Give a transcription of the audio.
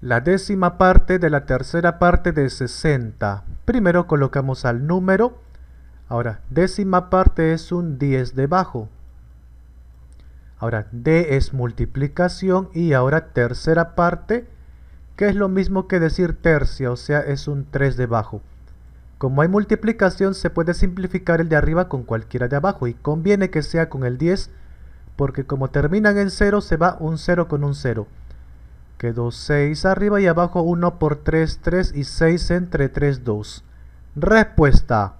La décima parte de la tercera parte de 60. Primero colocamos al número. Ahora, décima parte es un 10 debajo. Ahora, D es multiplicación y ahora tercera parte, que es lo mismo que decir tercia, o sea, es un 3 debajo. Como hay multiplicación, se puede simplificar el de arriba con cualquiera de abajo y conviene que sea con el 10, porque como terminan en 0, se va un 0 con un 0. Quedó 6 arriba y abajo 1 por 3, 3 y 6 entre 3, 2. Respuesta.